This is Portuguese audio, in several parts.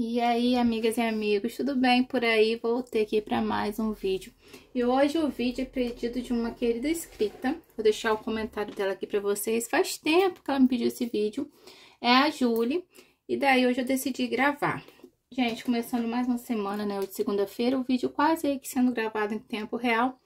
E aí, amigas e amigos, tudo bem por aí? Voltei aqui para mais um vídeo. E hoje o vídeo é pedido de uma querida escrita. Vou deixar o comentário dela aqui para vocês. Faz tempo que ela me pediu esse vídeo. É a Julie. E daí hoje eu decidi gravar. Gente, começando mais uma semana, né? Hoje é segunda-feira, o vídeo quase aí que sendo gravado em tempo real.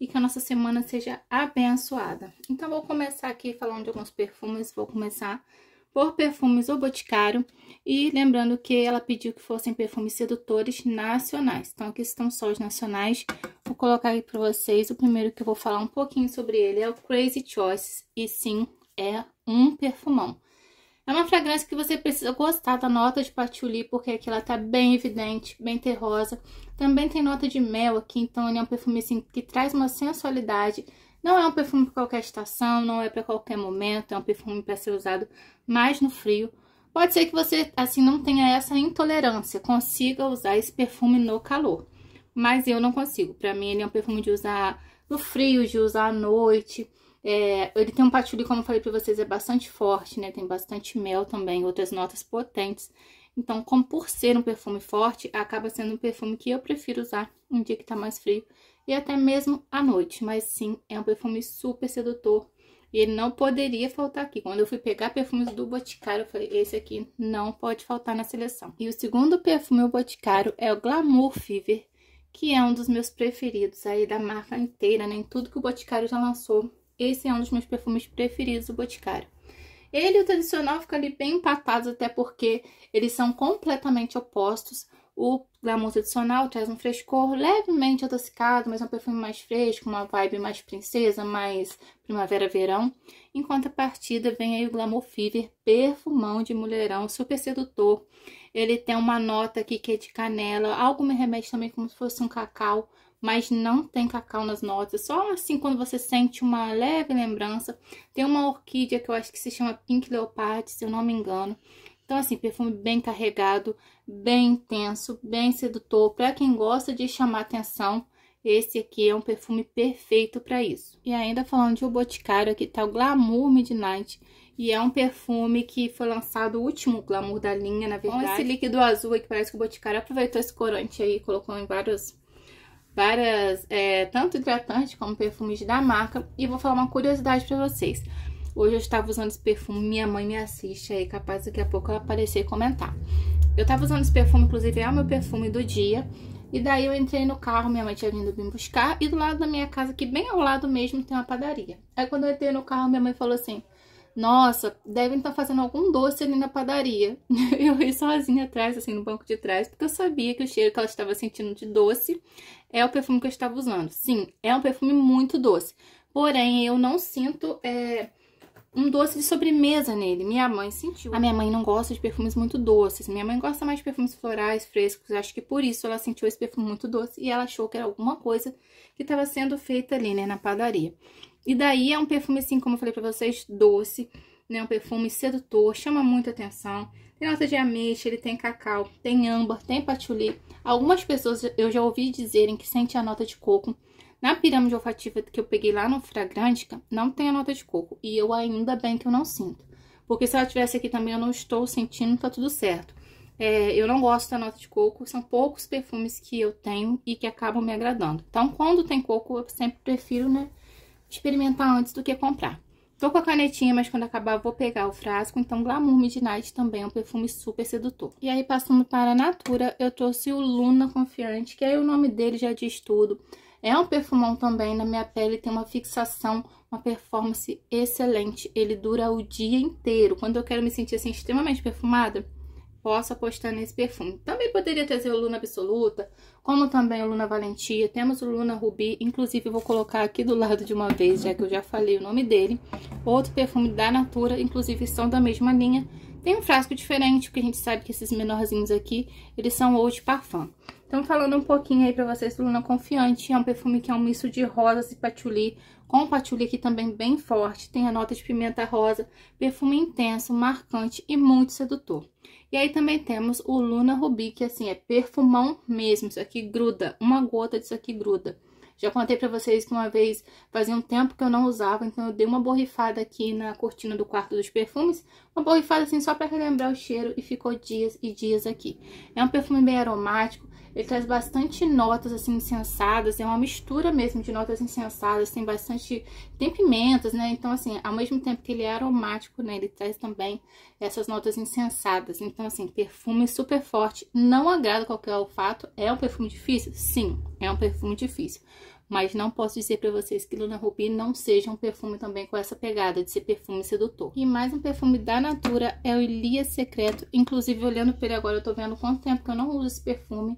E que a nossa semana seja abençoada. Então, vou começar aqui falando de alguns perfumes. Vou começar por Perfumes ou Boticário. E lembrando que ela pediu que fossem perfumes sedutores nacionais. Então, aqui estão só os nacionais. Vou colocar aqui para vocês. O primeiro que eu vou falar um pouquinho sobre ele é o Crazy Choice. E sim, é um perfumão. É uma fragrância que você precisa gostar da tá nota de patchouli, porque aqui ela tá bem evidente, bem terrosa. Também tem nota de mel aqui, então ele é um perfume assim, que traz uma sensualidade, não é um perfume para qualquer estação, não é para qualquer momento, é um perfume para ser usado mais no frio. Pode ser que você, assim, não tenha essa intolerância, consiga usar esse perfume no calor. Mas eu não consigo. Para mim, ele é um perfume de usar no frio, de usar à noite. É, ele tem um patchouli, como eu falei para vocês, é bastante forte, né? Tem bastante mel também, outras notas potentes. Então, como por ser um perfume forte, acaba sendo um perfume que eu prefiro usar um dia que tá mais frio e até mesmo à noite, mas sim, é um perfume super sedutor e ele não poderia faltar aqui. Quando eu fui pegar perfumes do Boticário, eu falei, esse aqui não pode faltar na seleção. E o segundo perfume do Boticário é o Glamour Fever, que é um dos meus preferidos aí da marca inteira, nem né? tudo que o Boticário já lançou. Esse é um dos meus perfumes preferidos do Boticário. Ele e o tradicional ficam ali bem empatados, até porque eles são completamente opostos, o glamour tradicional traz um frescor levemente adocicado, mas um perfume mais fresco, uma vibe mais princesa, mais primavera-verão. Enquanto a partida vem aí o glamour fever, perfumão de mulherão, super sedutor. Ele tem uma nota aqui que é de canela, algo me remete também como se fosse um cacau, mas não tem cacau nas notas. Só assim quando você sente uma leve lembrança. Tem uma orquídea que eu acho que se chama Pink Leopard, se eu não me engano. Então, assim, perfume bem carregado, bem intenso, bem sedutor. Para quem gosta de chamar atenção, esse aqui é um perfume perfeito para isso. E ainda falando de O Boticário, aqui tá o Glamour Midnight. E é um perfume que foi lançado o último Glamour da linha, na verdade. Com esse líquido azul aí, que parece que o Boticário aproveitou esse corante aí e colocou em vários... Várias, é, tanto hidratante como perfumes da marca. E vou falar uma curiosidade para vocês. Hoje eu estava usando esse perfume, minha mãe me assiste aí, capaz daqui a pouco ela aparecer e comentar. Eu estava usando esse perfume, inclusive é o meu perfume do dia. E daí eu entrei no carro, minha mãe tinha vindo me buscar. E do lado da minha casa, que bem ao lado mesmo, tem uma padaria. Aí quando eu entrei no carro, minha mãe falou assim... Nossa, devem estar tá fazendo algum doce ali na padaria. Eu ri sozinha atrás, assim, no banco de trás, porque eu sabia que o cheiro que ela estava sentindo de doce é o perfume que eu estava usando. Sim, é um perfume muito doce. Porém, eu não sinto é, um doce de sobremesa nele. Minha mãe sentiu. A minha mãe não gosta de perfumes muito doces. Minha mãe gosta mais de perfumes florais, frescos. Acho que por isso ela sentiu esse perfume muito doce e ela achou que era alguma coisa que estava sendo feita ali, né, na padaria. E daí é um perfume, assim, como eu falei pra vocês, doce, né, um perfume sedutor, chama muita atenção. Tem nota de ameixa, ele tem cacau, tem âmbar, tem patchouli. Algumas pessoas eu já ouvi dizerem que sente a nota de coco, na pirâmide olfativa que eu peguei lá no Fragrântica, não tem a nota de coco. E eu ainda bem que eu não sinto. Porque se ela tivesse aqui também, eu não estou sentindo, tá tudo certo. É, eu não gosto da nota de coco, são poucos perfumes que eu tenho e que acabam me agradando. Então, quando tem coco, eu sempre prefiro, né, experimentar antes do que comprar. Tô com a canetinha, mas quando acabar vou pegar o frasco, então Glamour Midnight também é um perfume super sedutor. E aí, passando para a Natura, eu trouxe o Luna Confiante, que aí o nome dele já diz tudo. É um perfumão também, na minha pele tem uma fixação, uma performance excelente. Ele dura o dia inteiro. Quando eu quero me sentir assim extremamente perfumada, posso apostar nesse perfume. Também poderia trazer o Luna Absoluta, como também o Luna Valentia. Temos o Luna Rubi, inclusive vou colocar aqui do lado de uma vez, já que eu já falei o nome dele. Outro perfume da Natura, inclusive são da mesma linha. Tem um frasco diferente, porque a gente sabe que esses menorzinhos aqui, eles são ou de parfum. Então, falando um pouquinho aí pra vocês do Luna Confiante, é um perfume que é um misto de rosas e patchouli, com patchouli aqui também bem forte, tem a nota de pimenta rosa, perfume intenso, marcante e muito sedutor. E aí também temos o Luna Rubi, que assim, é perfumão mesmo, isso aqui gruda, uma gota disso aqui gruda. Já contei para vocês que uma vez fazia um tempo que eu não usava, então eu dei uma borrifada aqui na cortina do quarto dos perfumes, uma borrifada assim só para relembrar o cheiro e ficou dias e dias aqui. É um perfume bem aromático, ele traz bastante notas assim incensadas, é uma mistura mesmo de notas incensadas, tem bastante tem pimentas, né? Então assim, ao mesmo tempo que ele é aromático, né, ele traz também essas notas incensadas. Então assim, perfume super forte, não agrada qualquer olfato, é um perfume difícil? Sim, é um perfume difícil mas não posso dizer para vocês que Luna Ruby não seja um perfume também com essa pegada de ser perfume sedutor. E mais um perfume da Natura é o Elias Secreto, inclusive olhando para ele agora eu tô vendo quanto tempo que eu não uso esse perfume.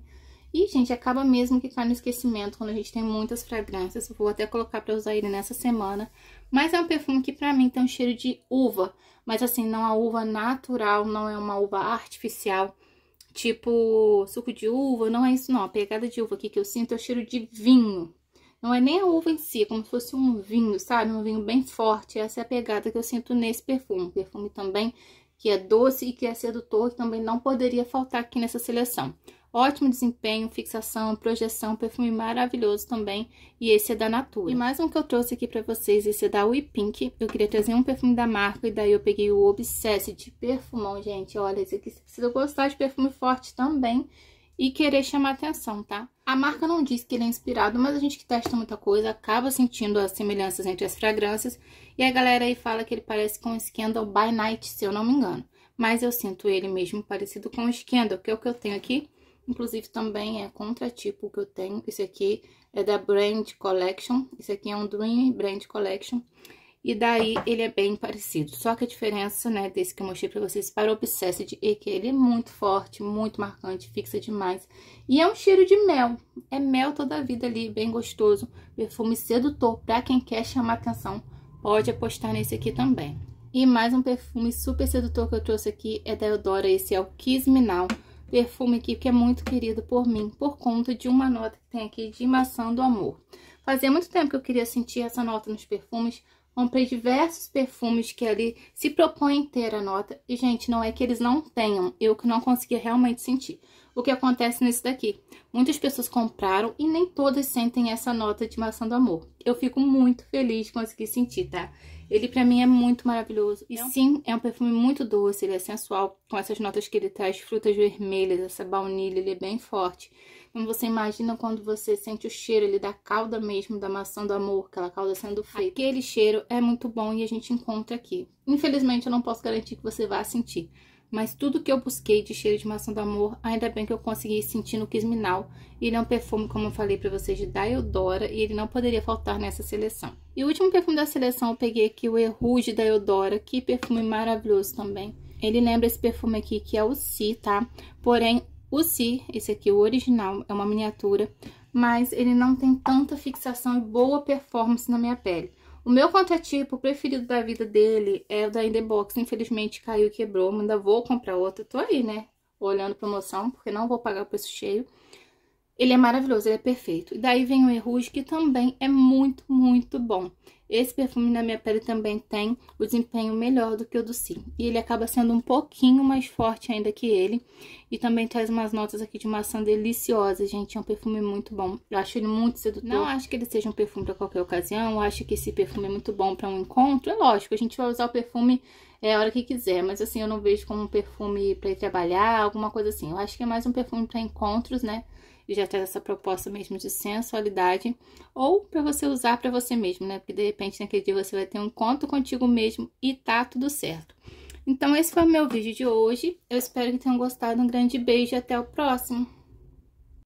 E, gente, acaba mesmo que cai no esquecimento quando a gente tem muitas fragrâncias. Vou até colocar pra usar ele nessa semana. Mas é um perfume que pra mim tem um cheiro de uva. Mas, assim, não é uva natural, não é uma uva artificial. Tipo, suco de uva, não é isso não. A pegada de uva aqui que eu sinto é o cheiro de vinho. Não é nem a uva em si, é como se fosse um vinho, sabe? Um vinho bem forte. Essa é a pegada que eu sinto nesse perfume. Perfume também que é doce e que é sedutor, que também não poderia faltar aqui nessa seleção. Ótimo desempenho, fixação, projeção, perfume maravilhoso também. E esse é da Natura. E mais um que eu trouxe aqui pra vocês, esse é da We Pink. Eu queria trazer um perfume da marca e daí eu peguei o Obsessed Perfumão, gente. Olha, esse aqui você precisa gostar de perfume forte também e querer chamar atenção, tá? A marca não diz que ele é inspirado, mas a gente que testa muita coisa acaba sentindo as semelhanças entre as fragrâncias. E a galera aí fala que ele parece com o Scandal By Night, se eu não me engano. Mas eu sinto ele mesmo parecido com o Scandal, que é o que eu tenho aqui. Inclusive, também é contratipo que eu tenho. Esse aqui é da Brand Collection. Esse aqui é um Dream Brand Collection. E daí ele é bem parecido, só que a diferença, né, desse que eu mostrei pra vocês para o Obsessed é que ele é muito forte, muito marcante, fixa demais. E é um cheiro de mel, é mel toda a vida ali, bem gostoso, perfume sedutor, pra quem quer chamar atenção, pode apostar nesse aqui também. E mais um perfume super sedutor que eu trouxe aqui é da Eudora, esse é o Kiss Me Now, perfume aqui que é muito querido por mim, por conta de uma nota que tem aqui de maçã do amor. Fazia muito tempo que eu queria sentir essa nota nos perfumes, comprei diversos perfumes que ele se propõe ter a nota. E, gente, não é que eles não tenham, eu que não consegui realmente sentir. O que acontece nesse daqui? Muitas pessoas compraram e nem todas sentem essa nota de maçã do amor. Eu fico muito feliz de conseguir sentir, tá? Ele pra mim é muito maravilhoso. E é sim, é um perfume muito doce, ele é sensual, com essas notas que ele traz, frutas vermelhas, essa baunilha, ele é bem forte. Como você imagina quando você sente o cheiro ali da calda mesmo, da maçã do amor, aquela calda sendo feita. Aquele cheiro é muito bom e a gente encontra aqui. Infelizmente, eu não posso garantir que você vá sentir. Mas tudo que eu busquei de cheiro de maçã do amor, ainda bem que eu consegui sentir no Kisminal. Ele é um perfume, como eu falei para vocês, de Diodora e ele não poderia faltar nessa seleção. E o último perfume da seleção eu peguei aqui, o Eruge da Eudora, que perfume maravilhoso também. Ele lembra esse perfume aqui, que é o Si, tá? Porém, o Si, esse aqui, o original, é uma miniatura, mas ele não tem tanta fixação e boa performance na minha pele. O meu contratipo preferido da vida dele é o da Indebox, infelizmente caiu e quebrou, mas ainda vou comprar outro, tô aí, né, olhando promoção, porque não vou pagar o preço cheio. Ele é maravilhoso, ele é perfeito. E daí vem o Eruge, que também é muito, muito bom. Esse perfume na minha pele também tem o desempenho melhor do que o do Si. E ele acaba sendo um pouquinho mais forte ainda que ele. E também traz umas notas aqui de maçã deliciosas, gente. É um perfume muito bom. Eu acho ele muito sedutor. Não acho que ele seja um perfume para qualquer ocasião. Eu acho que esse perfume é muito bom para um encontro. É lógico, a gente vai usar o perfume é a hora que quiser, mas assim, eu não vejo como um perfume para ir trabalhar, alguma coisa assim. Eu acho que é mais um perfume para encontros, né? E já traz essa proposta mesmo de sensualidade, ou para você usar para você mesmo, né? Porque de repente naquele dia você vai ter um encontro contigo mesmo e tá tudo certo. Então, esse foi o meu vídeo de hoje. Eu espero que tenham gostado. Um grande beijo e até o próximo!